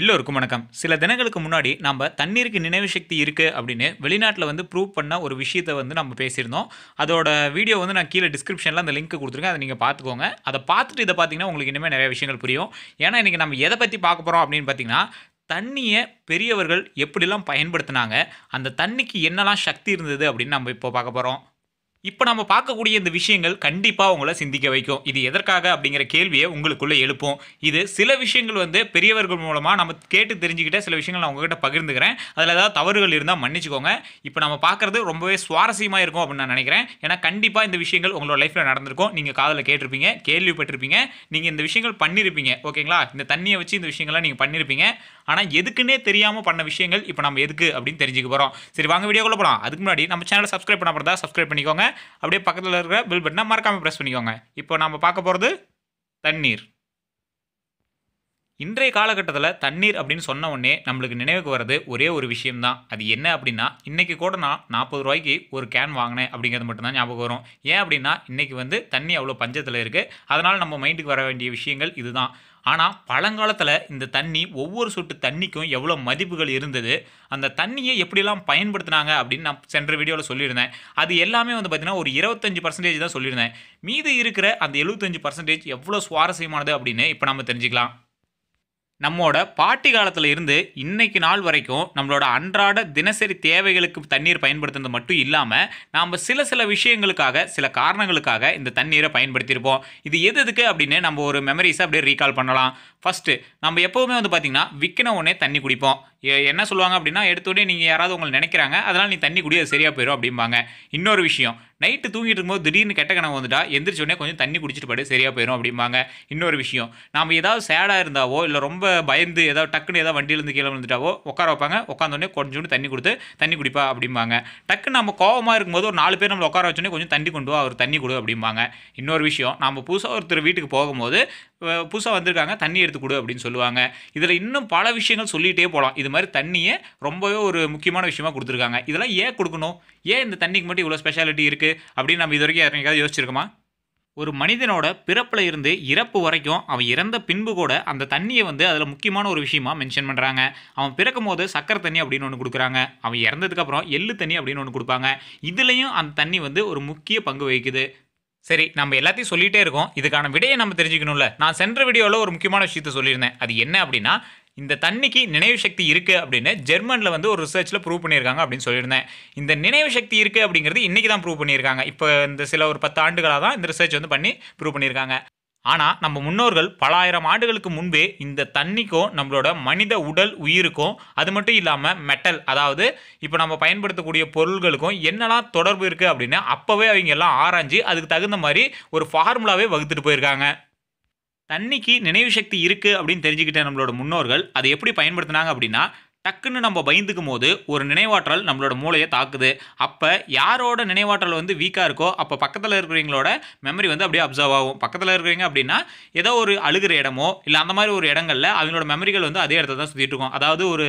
எல்லோருக்கும் வணக்கம் சில தினங்களுக்கு முன்னாடி நம்ம தண்ணீருக்கு நினைவு சக்தி இருக்குது அப்படின்னு வெளிநாட்டில் வந்து ப்ரூவ் பண்ண ஒரு விஷயத்தை வந்து நம்ம பேசியிருந்தோம் அதோட வீடியோ வந்து நான் கீழே டிஸ்கிரிப்ஷனில் அந்த லிங்க் கொடுத்துருக்கேன் அதை நீங்கள் பார்த்துக்கோங்க அதை பார்த்துட்டு இதை பார்த்தீங்கன்னா உங்களுக்கு இனிமேல் நிறைய விஷயங்கள் புரியும் ஏன்னா இன்றைக்கி நம்ம எதை பற்றி பார்க்க போகிறோம் அப்படின்னு பார்த்தீங்கன்னா தண்ணியை பெரியவர்கள் எப்படிலாம் பயன்படுத்தினாங்க அந்த தண்ணிக்கு என்னெல்லாம் சக்தி இருந்தது அப்படின்னு நம்ம இப்போ பார்க்க போகிறோம் இப்போ நம்ம பார்க்கக்கூடிய இந்த விஷயங்கள் கண்டிப்பாக உங்களை சிந்திக்க வைக்கும் இது எதற்காக அப்படிங்கிற கேள்வியை உங்களுக்குள்ளே எழுப்போம் இது சில விஷயங்கள் வந்து பெரியவர்கள் மூலமாக நம்ம கேட்டு தெரிஞ்சுக்கிட்ட சில விஷயங்கள் நான் உங்ககிட்ட பகிர்ந்துக்கிறேன் அதில் ஏதாவது தவறுகள் இருந்தால் மன்னிச்சுக்கோங்க இப்போ நம்ம பார்க்குறது ரொம்பவே சுவாரஸ்யமாக இருக்கும் அப்படின்னு நான் நினைக்கிறேன் ஏன்னா கண்டிப்பாக இந்த விஷயங்கள் உங்களோட லைஃப்பில் நடந்திருக்கும் நீங்கள் காதில் கேட்டிருப்பீங்க கேள்விப்பட்டிருப்பீங்க நீங்கள் இந்த விஷயங்கள் பண்ணியிருப்பீங்க ஓகேங்களா இந்த தண்ணியை வச்சு இந்த விஷயங்கள்லாம் நீங்கள் பண்ணியிருப்பீங்க ஆனால் எதுக்குன்னே தெரியாமல் பண்ண விஷயங்கள் இப்போ நம்ம எதுக்கு அப்படின்னு தெரிஞ்சுக்க போகிறோம் சரி வாங்க வீடியோக்குள்ள போகலாம் அதுக்கு முன்னாடி நம்ம சேனலை சப்ஸ்கிரைப் பண்ண போகிறதா சப்ஸ்கிரைப் பண்ணிக்கோங்க அப்படியே பக்கத்தில் இருக்கிற பில் பட்டனை மறக்காமல் ப்ரெஸ் பண்ணிக்கோங்க இப்போ நம்ம பார்க்க போகிறது தண்ணீர் இன்றைய காலகட்டத்தில் தண்ணீர் அப்படின்னு சொன்ன உடனே நம்மளுக்கு நினைவுக்கு வர்றது ஒரே ஒரு விஷயம்தான் அது என்ன அப்படின்னா இன்றைக்கி கூட நான் நாற்பது ரூபாய்க்கு ஒரு கேன் வாங்கினேன் அப்படிங்கிறது மட்டும்தான் ஞாபகம் வரும் ஏன் அப்படின்னா இன்றைக்கி வந்து தண்ணி அவ்வளோ பஞ்சத்தில் இருக்குது அதனால் நம்ம மைண்டுக்கு வர வேண்டிய விஷயங்கள் இதுதான் ஆனால் பழங்காலத்தில் இந்த தண்ணி ஒவ்வொரு சொட்டு தண்ணிக்கும் எவ்வளோ மதிப்புகள் இருந்தது அந்த தண்ணியை எப்படிலாம் பயன்படுத்தினாங்க அப்படின்னு நான் சென்ற வீடியோவில் சொல்லியிருந்தேன் அது எல்லாமே வந்து பார்த்திங்கன்னா ஒரு இருபத்தஞ்சு பர்சன்டேஜ் தான் சொல்லியிருந்தேன் மீது இருக்கிற அந்த எழுபத்தஞ்சு பர்சன்டேஜ் எவ்வளோ சுவாரஸ்யமானது அப்படின்னு இப்போ நம்ம தெரிஞ்சுக்கலாம் நம்மோட பாட்டி காலத்தில் இருந்து இன்னைக்கு நாள் வரைக்கும் நம்மளோட அன்றாட தினசரி தேவைகளுக்கு தண்ணீர் பயன்படுத்துறது மட்டும் இல்லாமல் நாம் சில சில விஷயங்களுக்காக சில காரணங்களுக்காக இந்த தண்ணீரை பயன்படுத்தியிருப்போம் இது எது எதுக்கு அப்படின்னு நம்ம ஒரு மெமரிஸை அப்படியே ரீகால் பண்ணலாம் ஃபஸ்ட்டு நம்ம எப்போவுமே வந்து பார்த்திங்கன்னா விற்கின உடனே தண்ணி குடிப்போம் என்ன சொல்லுவாங்க அப்படின்னா எடுத்தோடனே நீங்கள் யாராவது உங்களை நினைக்கிறாங்க அதனால் நீ தண்ணி குடி அது சரியாக போயிடும் அப்படிம்பாங்க இன்னொரு விஷயம் நைட்டு தூங்கிட்டு இருக்கும்போது திடீர்னு கெட்ட கணக்கு வந்துட்டா எந்திரிச்சோடனே கொஞ்சம் தண்ணி குடிச்சிட்டு படு சரியாக போயிடும் அப்படிம்பாங்க இன்னொரு விஷயம் நாம் ஏதாவது சேடாக இருந்தாவோ இல்லை ரொம்ப பயந்து ஏதாவது டக்குன்னு ஏதாவது வண்டியிலேருந்து கீழே விழுந்துட்டாவோ உட்கார வைப்பாங்க உட்காந்தோடனே கொஞ்சோண்டு தண்ணி கொடுத்து தண்ணி குடிப்பா அப்படிம்பாங்க டக்குன்னு நம்ம கோவமாக இருக்கும்போது ஒரு நாலு பேர் நம்மளை உட்கார வச்சோடனே கொஞ்சம் தண்ணி கொண்டு வா அவர் தண்ணி கொடு அப்படிம்பாங்க இன்னொரு விஷயம் நம்ம புதுசாக ஒருத்தர் வீட்டுக்கு போகும்போது புதுசாக வந்திருக்காங்க தண்ணி எடுத்து கொடு அப்படின்னு சொல்லுவாங்க இதில் இன்னும் பல விஷயங்கள் சொல்லிகிட்டே போகலாம் இது மாதிரி தண்ணியை ரொம்பவே ஒரு முக்கியமான விஷயமா கொடுத்துருக்காங்க இதெல்லாம் ஏன் கொடுக்கணும் ஏன் இந்த தண்ணிக்கு மட்டும் இவ்வளோ ஸ்பெஷாலிட்டி இருக்குது அப்படின்னு நம்ம இது வரைக்கும் யாருக்காவது யோசிச்சிருக்கோமா ஒரு மனிதனோட பிறப்பில் இருந்து இறப்பு வரைக்கும் அவன் இறந்த பின்பு கூட அந்த தண்ணியை வந்து அதில் முக்கியமான ஒரு விஷயமா மென்ஷன் பண்ணுறாங்க அவன் பிறக்கும் போது சக்கரை தண்ணி அப்படின்னு ஒன்று கொடுக்குறாங்க அவன் இறந்ததுக்கப்புறம் எள்ளு தண்ணி அப்படின்னு ஒன்று கொடுப்பாங்க இதுலேயும் அந்த தண்ணி வந்து ஒரு முக்கிய பங்கு வகிக்குது சரி நம்ம எல்லாத்தையும் சொல்லிகிட்டே இருக்கோம் இதுக்கான விடையை நம்ம தெரிஞ்சுக்கணும்ல நான் சென்ற வீடியோவில் ஒரு முக்கியமான விஷயத்த சொல்லியிருந்தேன் அது என்ன அப்படின்னா இந்த தண்ணிக்கு நினைவு சக்தி இருக்குது அப்படின்னு ஜெர்மனில் வந்து ஒரு ரிசர்ச்சில் ப்ரூவ் பண்ணியிருக்காங்க அப்படின்னு சொல்லியிருந்தேன் இந்த நினைவு சக்தி இருக்குது அப்படிங்கிறது இன்றைக்கி தான் ப்ரூவ் பண்ணியிருக்காங்க இப்போ இந்த சில ஒரு பத்து ஆண்டுகளாக தான் இந்த ரிசர்ச் வந்து பண்ணி ப்ரூவ் பண்ணியிருக்காங்க ஆனால் நம்ம முன்னோர்கள் பல ஆயிரம் ஆண்டுகளுக்கு முன்பே இந்த தண்ணிக்கும் நம்மளோட மனித உடல் உயிருக்கும் அது மட்டும் இல்லாமல் மெட்டல் அதாவது இப்போ நம்ம பயன்படுத்தக்கூடிய பொருள்களுக்கும் என்னெல்லாம் தொடர்பு இருக்குது அப்படின்னு அப்போவே அவங்க எல்லாம் ஆராய்ஞ்சு அதுக்கு தகுந்த மாதிரி ஒரு ஃபார்முலாவே வகுத்துட்டு போயிருக்காங்க தண்ணிக்கு நினைவு சக்தி இருக்குது அப்படின்னு தெரிஞ்சுக்கிட்ட நம்மளோட முன்னோர்கள் அதை எப்படி பயன்படுத்தினாங்க அப்படின்னா டக்குன்னு நம்ம பயந்துக்கும் போது ஒரு நினைவாற்றல் நம்மளோட மூளையை தாக்குது அப்போ யாரோட நினைவாற்றல் வந்து வீக்காக இருக்கோ அப்போ பக்கத்தில் இருக்கிறவங்களோட மெமரி வந்து அப்படியே அப்சர்வ் ஆகும் பக்கத்தில் இருக்கிறவங்க அப்படின்னா ஏதோ ஒரு அழுகிற இடமோ இல்லை அந்த மாதிரி ஒரு இடங்களில் அவங்களோட மெமரிகள் வந்து அதே இடத்துல தான் சுற்றிட்டு இருக்கும் அதாவது ஒரு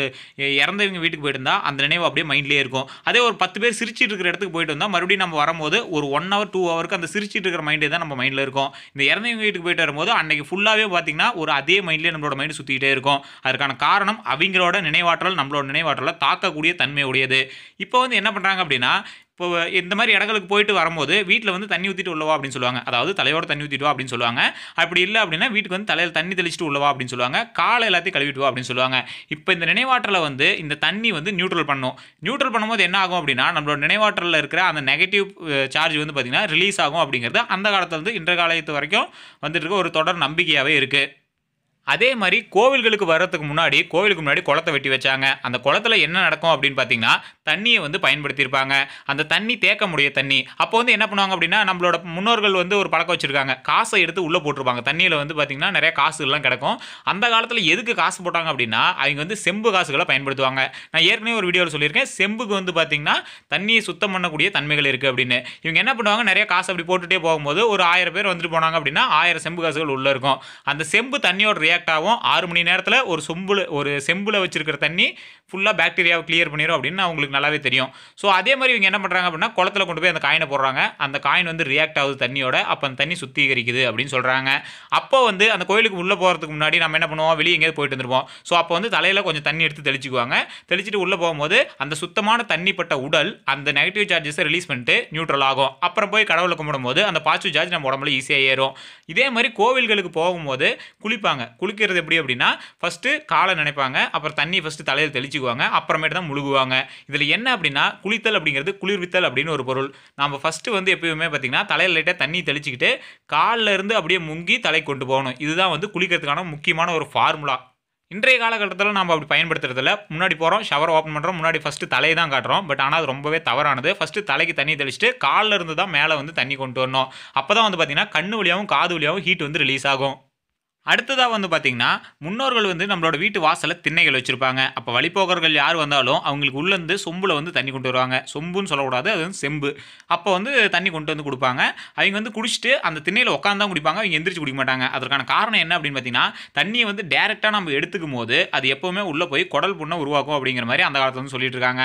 இறந்தவங்க வீட்டுக்கு போயிருந்தா அந்த நினைவு அப்படியே மைண்ட்லேயே இருக்கும் அதே ஒரு பத்து பேர் சிரிச்சிட்டு இருக்கிற இடத்துக்கு போயிட்டு வந்தால் மறுபடியும் நம்ம வரும்போது ஒரு ஒன் ஹவர் டூ ஹவருக்கு அந்த சிரிச்சிட்டு இருக்கிற மைண்டே தான் நம்ம மைண்டில் இருக்கும் இந்த இறந்தவங்க வீட்டுக்கு போயிட்டு வரும்போது அன்றைக்கி ஃபுல்லாகவே பார்த்திங்கன்னா ஒரு அதே மைண்ட்லேயே நம்மளோட மைண்டு சுற்றிக்கிட்டே இருக்கும் அதுக்கான காரணம் அவங்களோட நினைவாற்றல் நினைவாற்றல் நம்மளோட நினைவாற்றலை தாக்கக்கூடிய தன்மையுடையது இப்போ வந்து என்ன பண்ணுறாங்க அப்படின்னா இப்போ இந்த மாதிரி இடங்களுக்கு போயிட்டு வரும்போது வீட்டில் வந்து தண்ணி ஊற்றிட்டு உள்ளவா அப்படின்னு சொல்லுவாங்க அதாவது தலையோட தண்ணி ஊற்றிட்டு வா அப்படின்னு சொல்லுவாங்க அப்படி இல்லை அப்படின்னா வீட்டுக்கு வந்து தலையில் தண்ணி தெளிச்சுட்டு உள்ளவா அப்படின்னு சொல்லுவாங்க காலை எல்லாத்தையும் கழுவிட்டு வா அப்படின்னு சொல்லுவாங்க இப்போ இந்த நினைவாற்றலை வந்து இந்த தண்ணி வந்து நியூட்ரல் பண்ணும் நியூட்ரல் பண்ணும்போது என்ன ஆகும் அப்படின்னா நம்மளோட நினைவாற்றலில் இருக்கிற அந்த நெகட்டிவ் சார்ஜ் வந்து பார்த்திங்கன்னா ரிலீஸ் ஆகும் அப்படிங்கிறது அந்த காலத்தில் வந்து இன்றைய காலத்து வரைக்கும் வந்துட்டு இருக்க ஒரு தொடர் நம்பிக்கையாகவே இருக்குது அதே மாதிரி கோவில்களுக்கு வர்றதுக்கு முன்னாடி கோவிலுக்கு முன்னாடி குளத்தை வெட்டி வச்சாங்க அந்த குளத்துல என்ன நடக்கும் அப்படின்னு பார்த்தீங்கன்னா தண்ணியை வந்து பயன்படுத்தியிருப்பாங்க அந்த தண்ணி தேக்க முடிய தண்ணி அப்போ வந்து என்ன பண்ணுவாங்க அப்படின்னா நம்மளோட முன்னோர்கள் வந்து ஒரு பழக்கம் வச்சிருக்காங்க காசை எடுத்து உள்ளே போட்டிருப்பாங்க தண்ணியில் வந்து பார்த்திங்கன்னா நிறைய காசுகள்லாம் கிடக்கும் அந்த காலத்தில் எதுக்கு காசு போட்டாங்க அப்படின்னா அவங்க வந்து செம்பு காசுகளை பயன்படுத்துவாங்க நான் ஏற்கனவே ஒரு வீடியோவில் சொல்லியிருக்கேன் செம்புக்கு வந்து பார்த்திங்கன்னா தண்ணியை சுத்தம் பண்ணக்கூடிய தன்மைகள் இருக்குது அப்படின்னு இவங்க என்ன பண்ணுவாங்க நிறைய காசு அப்படி போட்டுகிட்டே போகும்போது ஒரு ஆயிரம் பேர் வந்துட்டு போனாங்க அப்படின்னா ஆயிரம் செம்பு காசுகள் உள்ளே இருக்கும் அந்த செம்பு தண்ணியோட ரியாக்ட் ஆகும் ஆறு மணி நேரத்தில் ஒரு சொம்பில் ஒரு செம்பில் வச்சிருக்கிற தண்ணி ஃபுல்லாக பேக்டீரியாவை கிளியர் பண்ணிடும் அப்படின்னு அவங்களுக்கு நல்லாவே தெரியும் ஸோ அதே மாதிரி இவங்க என்ன பண்ணுறாங்க அப்படின்னா குளத்தில் கொண்டு போய் அந்த காயினை போடுறாங்க அந்த காயின் வந்து ரியாக்ட் ஆகுது தண்ணியோட அப்போ அந்த தண்ணி சுத்திகரிக்குது அப்படின்னு சொல்கிறாங்க அப்போ வந்து அந்த கோயிலுக்கு உள்ளே போகிறதுக்கு முன்னாடி நம்ம என்ன பண்ணுவோம் வெளியே எங்கேயாவது போயிட்டு வந்துருப்போம் ஸோ அப்போ வந்து தலையில் கொஞ்சம் தண்ணி எடுத்து தெளிச்சுக்குவாங்க தெளிச்சுட்டு உள்ளே போகும்போது அந்த சுத்தமான தண்ணி பட்ட உடல் அந்த நெகட்டிவ் சார்ஜஸை ரிலீஸ் பண்ணிட்டு நியூட்ரல் ஆகும் அப்புறம் போய் கடவுளை கும்பிடும்போது அந்த பாசிட்டிவ் சார்ஜ் நம்ம உடம்புல ஈஸியாக ஏறும் இதே மாதிரி கோவில்களுக்கு போகும்போது குளிப்பாங்க குளிக்கிறது எப்படி அப்படின்னா ஃபஸ்ட்டு காலை நினைப்பாங்க அப்புறம் தண்ணி ஃபஸ்ட்டு தலையில் தெளிச்சு குளிச்சுக்குவாங்க அப்புறமேட்டு தான் முழுகுவாங்க இதில் என்ன அப்படின்னா குளித்தல் அப்படிங்கிறது குளிர்வித்தல் அப்படின்னு ஒரு பொருள் நம்ம ஃபஸ்ட்டு வந்து எப்பயுமே பார்த்திங்கன்னா தலையில் லைட்டாக தண்ணி தெளிச்சிக்கிட்டு காலில் இருந்து அப்படியே முங்கி தலை கொண்டு போகணும் இதுதான் வந்து குளிக்கிறதுக்கான முக்கியமான ஒரு ஃபார்முலா இன்றைய காலகட்டத்தில் நம்ம அப்படி பயன்படுத்துறதில்ல முன்னாடி போகிறோம் ஷவர் ஓப்பன் பண்ணுறோம் முன்னாடி ஃபஸ்ட்டு தலையை தான் காட்டுறோம் பட் ஆனால் அது ரொம்பவே தவறானது ஃபஸ்ட்டு தலைக்கு தண்ணி தெளிச்சுட்டு காலில் இருந்து தான் மேலே வந்து தண்ணி கொண்டு வரணும் அப்போ தான் வந்து பார்த்திங்கன்னா கண்ணு வழியாகவும் காது வழியாகவும் ஹீட் வந்து ரிலீஸ் ஆகும் அடுத்ததாக வந்து பார்த்திங்கன்னா முன்னோர்கள் வந்து நம்மளோட வீட்டு வாசலில் திண்ணைகள் வச்சுருப்பாங்க அப்போ வழிபோக்கர்கள் யார் வந்தாலும் அவங்களுக்கு உள்ளேருந்து சொம்பில் வந்து தண்ணி கொண்டு வருவாங்க சொம்புன்னு சொல்லக்கூடாது அது வந்து செம்பு அப்போ வந்து தண்ணி கொண்டு வந்து கொடுப்பாங்க அவங்க வந்து குடிச்சிட்டு அந்த திண்ணையில் உட்காந்து குடிப்பாங்க அவங்க எந்திரிச்சு குடிக்க மாட்டாங்க அதற்கான காரணம் என்ன அப்படின்னு பார்த்தீங்கன்னா தண்ணியை வந்து டேரெக்டாக நம்ம எடுத்துக்கும் போது அது எப்போவுமே உள்ளே போய் குடல் புண்ணை உருவாக்கும் அப்படிங்கிற மாதிரி அந்த காலத்தில் வந்து சொல்லிட்டு இருக்காங்க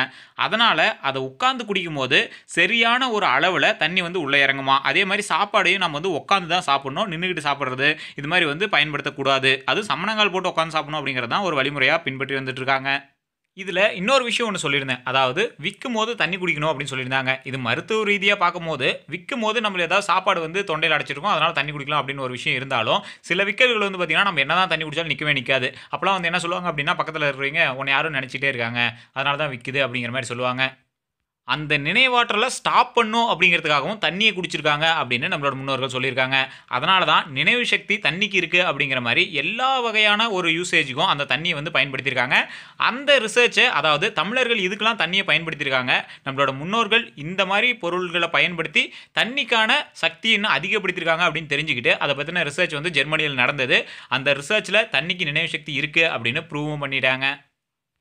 அதனால் அதை உட்காந்து குடிக்கும் போது சரியான ஒரு அளவில் தண்ணி வந்து உள்ளே இறங்குமா அதே மாதிரி சாப்பாடையும் நம்ம வந்து உட்காந்து தான் சாப்பிட்ணும் நின்றுக்கிட்டு சாப்பிட்றது இது மாதிரி வந்து பயன் பயன்படுத்தக்கூடாது அது சம்மணங்கால் போட்டு உட்காந்து சாப்பிடணும் அப்படிங்கிறது தான் ஒரு வழிமுறையாக பின்பற்றி வந்துட்டு இருக்காங்க இதில் இன்னொரு விஷயம் ஒன்று சொல்லியிருந்தேன் அதாவது விற்கும் போது தண்ணி குடிக்கணும் அப்படின்னு சொல்லியிருந்தாங்க இது மருத்துவ ரீதியாக பார்க்கும்போது விற்கும் போது நம்மள ஏதாவது சாப்பாடு வந்து தொண்டையில் அடைச்சிருக்கோம் அதனால் தண்ணி குடிக்கலாம் அப்படின்னு ஒரு விஷயம் இருந்தாலும் சில விக்கல்கள் வந்து பார்த்தீங்கன்னா நம்ம என்ன தான் தண்ணி குடிச்சாலும் நிற்கவே நிற்காது அப்போலாம் வந்து என்ன சொல்லுவாங்க அப்படின்னா பக்கத்தில் இருக்கிறவங்க உன்னை யாரும் நினச்சிட்டே இருக்காங்க அதனால தான் விற்குது அப்படிங்கிற மாதிரி சொல்லுவாங்க அந்த நினைவாற்றலை ஸ்டாப் பண்ணும் அப்படிங்கிறதுக்காகவும் தண்ணியை குடிச்சிருக்காங்க அப்படின்னு நம்மளோட முன்னோர்கள் சொல்லியிருக்காங்க அதனால தான் நினைவு சக்தி தண்ணிக்கு இருக்குது அப்படிங்கிற மாதிரி எல்லா வகையான ஒரு யூசேஜுக்கும் அந்த தண்ணியை வந்து பயன்படுத்தியிருக்காங்க அந்த ரிசர்ச்சை அதாவது தமிழர்கள் இதுக்கெல்லாம் தண்ணியை பயன்படுத்தியிருக்காங்க நம்மளோட முன்னோர்கள் இந்த மாதிரி பொருள்களை பயன்படுத்தி தண்ணிக்கான சக்தி இன்னும் அதிகப்படுத்தியிருக்காங்க அப்படின்னு தெரிஞ்சுக்கிட்டு அதை பற்றின ரிசர்ச் வந்து ஜெர்மனியில் நடந்தது அந்த ரிசர்ச்சில் தண்ணிக்கு நினைவு சக்தி இருக்குது அப்படின்னு ப்ரூவும் பண்ணிட்டாங்க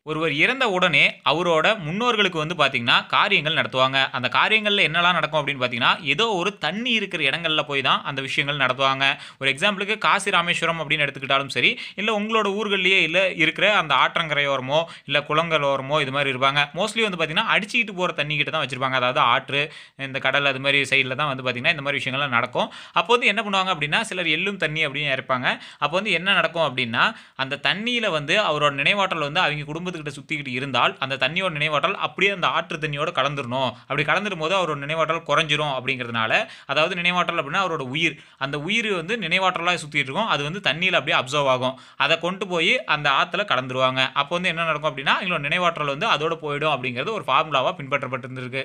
ஒருவர் இறந்த உடனே அவரோட முன்னோர்களுக்கு வந்து பார்த்திங்கன்னா காரியங்கள் நடத்துவாங்க அந்த காரியங்களில் என்னெல்லாம் நடக்கும் அப்படின்னு பார்த்தீங்கன்னா ஏதோ ஒரு தண்ணி இருக்கிற இடங்களில் போய் தான் அந்த விஷயங்கள் நடத்துவாங்க ஒரு எக்ஸாம்பிளுக்கு காசி ராமேஸ்வரம் அப்படின்னு எடுத்துக்கிட்டாலும் சரி இல்லை உங்களோட ஊர்கள்லேயே இல்லை இருக்கிற அந்த ஆற்றங்கரையோரமோ இல்லை குளங்களோரமோ இது மாதிரி இருப்பாங்க மோஸ்ட்லி வந்து பார்த்திங்கன்னா அடிச்சுக்கிட்டு போகிற தண்ணி கிட்ட தான் வச்சுருப்பாங்க அதாவது ஆற்று இந்த கடல் அது மாதிரி சைடில் தான் வந்து பார்த்திங்கன்னா இந்த மாதிரி விஷயங்கள்லாம் நடக்கும் அப்போ வந்து என்ன பண்ணுவாங்க அப்படின்னா சிலர் எள்ளும் தண்ணி அப்படின்னு இருப்பாங்க அப்போ வந்து என்ன நடக்கும் அப்படின்னா அந்த தண்ணியில் வந்து அவரோட நினைவாற்றல் வந்து அவங்க குடும்ப குடும்பத்துக்கிட்ட கிட்ட சுற்றிக்கிட்டு இருந்தால் அந்த தண்ணியோட நினைவாற்றல் அப்படியே அந்த ஆற்று தண்ணியோட கலந்துடணும் அப்படி கலந்துடும் போது அவரோட நினைவாற்றல் குறைஞ்சிரும் அப்படிங்கிறதுனால அதாவது நினைவாற்றல் அப்படின்னா அவரோட உயிர் அந்த உயிர் வந்து நினைவாற்றலாக சுற்றிட்டு இருக்கும் அது வந்து தண்ணியில் அப்படியே அப்சர்வ் ஆகும் அதை கொண்டு போய் அந்த ஆற்றுல கலந்துருவாங்க அப்போ வந்து என்ன நடக்கும் அப்படின்னா எங்களோட நினைவாற்றல் வந்து அதோட போயிடும் அப்படிங்கிறது ஒரு ஃபார்முலாவாக பின்பற்றப்பட்டிருந்திருக்கு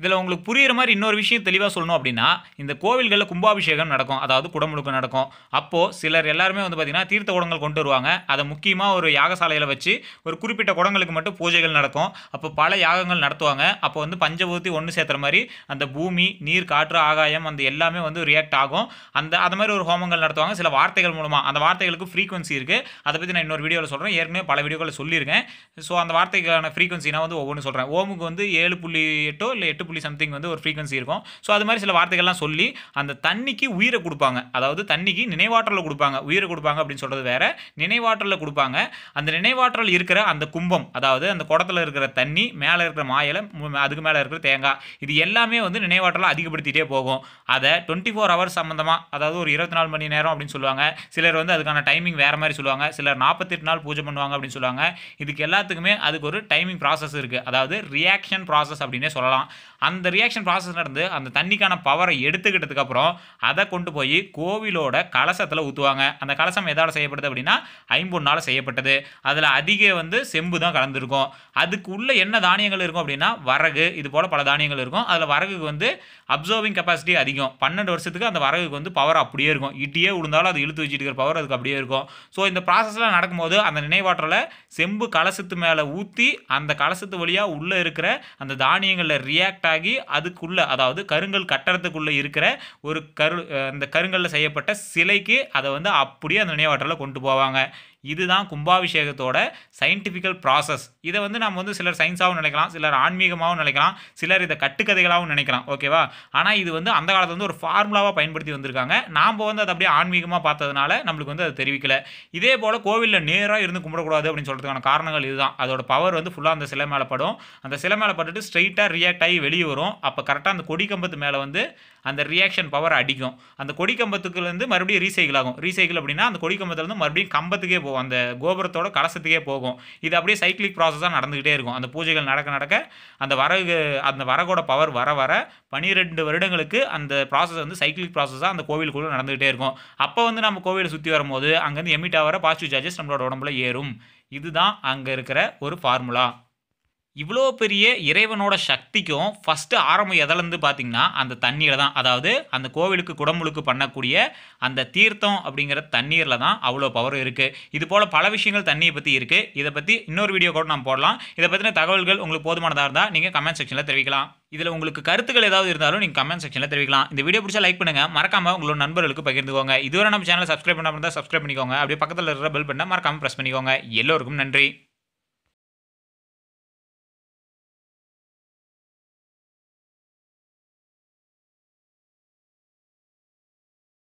இதில் உங்களுக்கு புரிகிற மாதிரி இன்னொரு விஷயம் தெளிவாக சொல்லணும் அப்படின்னா இந்த கோவில்களில் கும்பாபிஷேகம் நடக்கும் அதாவது குடமுழுக்கம் நடக்கும் அப்போது சிலர் எல்லாருமே வந்து பார்த்திங்கன்னா தீர்த்த குடங்கள் கொண்டு வருவாங்க அதை முக்கியமாக ஒரு யாகசாலையில் வச்சு ஒரு குறிப்பிட்ட குடங்களுக்கு மட்டும் பூஜைகள் நடக்கும் அப்போ பல யாகங்கள் நடத்துவாங்க அப்போ வந்து பஞ்சபூர்த்தி ஒன்று சேர்த்துற மாதிரி அந்த பூமி நீர் காற்று ஆகாயம் அந்த எல்லாமே வந்து ரியாக்ட் ஆகும் அந்த அது மாதிரி ஒரு ஹோமங்கள் நடத்துவாங்க சில வார்த்தைகள் மூலமாக அந்த வார்த்தைகளுக்கு ஃப்ரீக்வன்சி இருக்குது அதை பற்றி நான் இன்னொரு வீடியோவில் சொல்கிறேன் ஏற்கனவே பல வீடியோவில் சொல்லியிருக்கேன் ஸோ அந்த வார்த்தைக்கான ஃப்ரீக்வன்சி வந்து ஒவ்வொன்று சொல்கிறேன் ஓமுக்கு வந்து ஏழு புள்ளி எட்டோ இல்லை எட்டு எட்டு புள்ளி சம்திங் வந்து ஒரு ஃப்ரீக்வன்சி இருக்கும் ஸோ அது மாதிரி சில வார்த்தைகள்லாம் சொல்லி அந்த தண்ணிக்கு உயிரை கொடுப்பாங்க அதாவது தண்ணிக்கு நினைவாற்றலை கொடுப்பாங்க உயிரை கொடுப்பாங்க அப்படின்னு சொல்கிறது வேறு நினைவாற்றலை கொடுப்பாங்க அந்த நினைவாற்றல் இருக்கிற அந்த கும்பம் அதாவது அந்த குடத்தில் இருக்கிற தண்ணி மேலே இருக்கிற மாயலை அதுக்கு மேலே இருக்கிற தேங்காய் இது எல்லாமே வந்து நினைவாற்றலை அதிகப்படுத்திகிட்டே போகும் அதை டுவெண்ட்டி ஃபோர் ஹவர்ஸ் சம்மந்தமாக அதாவது ஒரு இருபத்தி நாலு மணி நேரம் அப்படின்னு சொல்லுவாங்க சிலர் வந்து அதுக்கான டைமிங் வேறு மாதிரி சொல்லுவாங்க சிலர் நாற்பத்தெட்டு நாள் பூஜை பண்ணுவாங்க அப்படின்னு சொல்லுவாங்க இதுக்கு எல்லாத்துக்குமே அதுக்கு ஒரு டைமிங் ப்ராசஸ் இருக்குது அதாவது ரியாக்ஷன் ப்ராசஸ் அப்படின்னே சொல்லலாம் அந்த ரியாக்ஷன் ப்ராசஸ் நடந்து அந்த தண்ணிக்கான பவரை எடுத்துக்கிட்டதுக்கப்புறம் அதை கொண்டு போய் கோவிலோட கலசத்தில் ஊற்றுவாங்க அந்த கலசம் எதால் செய்யப்படுது அப்படின்னா ஐம்பொன்னால் செய்யப்பட்டது அதில் அதிக வந்து செம்பு தான் கலந்துருக்கும் அதுக்கு உள்ளே என்ன தானியங்கள் இருக்கும் அப்படின்னா வரகு இது போல் பல தானியங்கள் இருக்கும் அதில் வரகுக்கு வந்து அப்சர்விங் கெப்பாசிட்டி அதிகம் பன்னெண்டு வருஷத்துக்கு அந்த வரகுக்கு வந்து பவர் அப்படியே இருக்கும் இட்டியே விழுந்தாலும் அது இழுத்து வச்சுட்டு இருக்கிற பவர் அதுக்கு அப்படியே இருக்கும் ஸோ இந்த ப்ராசஸ்லாம் நடக்கும்போது அந்த நினைவாற்றலை செம்பு கலசத்து மேலே ஊற்றி அந்த கலசத்து வழியாக உள்ளே இருக்கிற அந்த தானியங்களில் ரியாக்ட் ஆகி அதுக்குள்ளே அதாவது கருங்கல் கட்டடத்துக்குள்ளே இருக்கிற ஒரு கரு அந்த கருங்கல்லில் செய்யப்பட்ட சிலைக்கு அதை வந்து அப்படியே அந்த நினைவாற்றலை கொண்டு போவாங்க இதுதான் கும்பாபிஷேகத்தோட சயின்டிஃபிக்கல் ப்ராசஸ் இதை வந்து நம்ம வந்து சிலர் சயின்ஸாகவும் நினைக்கலாம் சிலர் ஆன்மீகமாகவும் நினைக்கலாம் சிலர் இதை கட்டுக்கதைகளாகவும் நினைக்கலாம் ஓகேவா ஆனால் இது வந்து அந்த காலத்தில் வந்து ஒரு ஃபார்முலாவாக பயன்படுத்தி வந்திருக்காங்க நாம் வந்து அதை அப்படியே ஆன்மீகமாக பார்த்ததுனால நம்மளுக்கு வந்து அதை தெரிவிக்கல இதே போல் கோவிலில் நேராக இருந்து கும்பிடக்கூடாது அப்படின்னு சொல்கிறதுக்கான காரணங்கள் இதுதான் அதோட பவர் வந்து ஃபுல்லாக அந்த சிலை மேலே படும் அந்த சிலை மேலே பட்டுட்டு ஸ்ட்ரைட்டாக ரியாக்ட் ஆகி வெளியே வரும் அப்போ கரெக்டாக அந்த கொடி கம்பத்து மேலே வந்து அந்த ரியாக்ஷன் பவர் அடிக்கும் அந்த கொடி கம்பத்துக்குலேருந்து மறுபடியும் ரீசைக்கிள் ஆகும் ரீசைக்கிள் அப்படின்னா அந்த கொடி கம்பத்துலேருந்து மறுபடியும் கம்பத்துக்கே போகும் அந்த கோபுரத்தோட கலசத்துக்கே போகும் இது அப்படியே சைக்கிளிக் ப்ராசஸாக நடந்துக்கிட்டே இருக்கும் அந்த பூஜைகள் நடக்க நடக்க அந்த வரகு அந்த வரகோட பவர் வர வர பனிரெண்டு வருடங்களுக்கு அந்த ப்ராசஸ் வந்து சைக்கிளிக் ப்ராசஸாக அந்த கோவிலுக்குள்ளே நடந்துகிட்டே இருக்கும் அப்போ வந்து நம்ம கோவிலை சுற்றி வரும்போது அங்கேருந்து எமிட் ஆகிற பாசிட்டிவ் சார்ஜஸ் நம்மளோட உடம்புல ஏறும் இதுதான் அங்கே இருக்கிற ஒரு ஃபார்முலா இவ்வளோ பெரிய இறைவனோட சக்திக்கும் ஃபஸ்ட்டு ஆரம்பம் எதிலேருந்து பார்த்திங்கன்னா அந்த தண்ணீரில் தான் அதாவது அந்த கோவிலுக்கு குடமுழுக்கு பண்ணக்கூடிய அந்த தீர்த்தம் அப்படிங்கிற தண்ணீரில் தான் அவ்வளோ பவர் இருக்குது இது போல் பல விஷயங்கள் தண்ணியை பற்றி இருக்குது இதை பற்றி இன்னொரு வீடியோ கூட நம்ம போடலாம் இதை பற்றின தகவல்கள் உங்களுக்கு போதுமானதாக இருந்தால் நீங்கள் கமெண்ட் செக்ஷனில் தெரிவிக்கலாம் இதில் உங்களுக்கு கருத்துக்கள் ஏதாவது இருந்தாலும் நீங்கள் கமெண்ட் செக்ஷனில் தெரிவிக்கலாம் இந்த வீடியோ பிடிச்சா லைக் பண்ணுங்கள் மறக்காமல் உங்களோட நண்பர்களுக்கு பகிர்ந்துக்கோங்க இதுவரை நம்ம சேனலை சப்ஸ்கிரைப் பண்ணாமல் இருந்தால் சப்ஸ்கிரைப் பண்ணிக்கோங்க அப்படியே பக்கத்தில் இருக்கிற பெல் பண்ணால் மறக்காமல் ப்ரெஸ் பண்ணிக்கோங்க எல்லோருக்கும் நன்றி